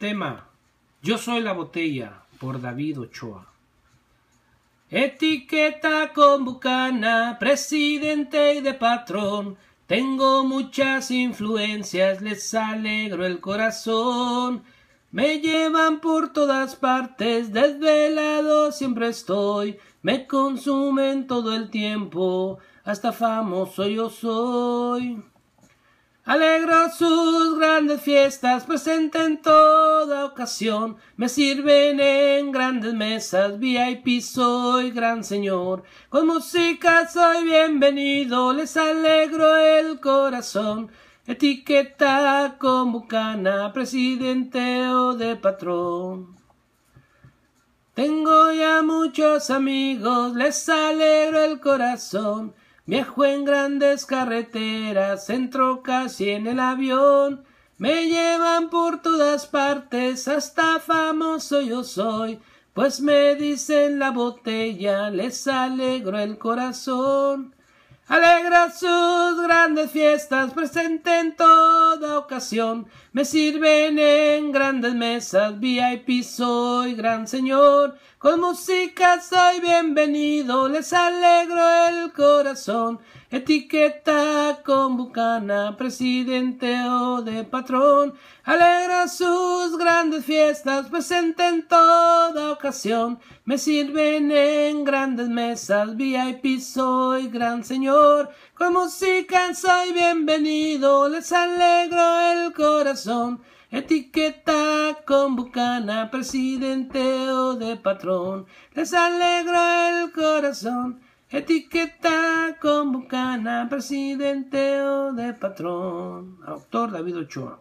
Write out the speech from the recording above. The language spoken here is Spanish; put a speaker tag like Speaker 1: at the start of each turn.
Speaker 1: Tema, Yo soy la botella, por David Ochoa. Etiqueta con bucana, presidente y de patrón. Tengo muchas influencias, les alegro el corazón. Me llevan por todas partes, desvelado siempre estoy. Me consumen todo el tiempo, hasta famoso yo soy. Alegro sus grandes fiestas, presente en toda ocasión. Me sirven en grandes mesas, VIP soy gran señor. Con música soy bienvenido, les alegro el corazón. Etiqueta con bucana, presidente o de patrón. Tengo ya muchos amigos, les alegro el corazón viejo en grandes carreteras, en trocas y en el avión. Me llevan por todas partes, hasta famoso yo soy. Pues me dicen la botella, les alegro el corazón. Alegra sus grandes fiestas, presente en toda ocasión. Me sirven en grandes mesas, VIP soy gran señor. Con música soy bienvenido, les alegro el corazón. Etiqueta con bucana, presidente o de patrón. Alegra sus grandes fiestas, presente en toda ocasión. Me sirven en grandes mesas, VIP soy gran señor. Con música soy bienvenido, les alegro el corazón. Etiqueta con bucana, presidente o de patrón. Les alegro el corazón. Etiqueta con bucana, presidente o de patrón. Autor David Ochoa.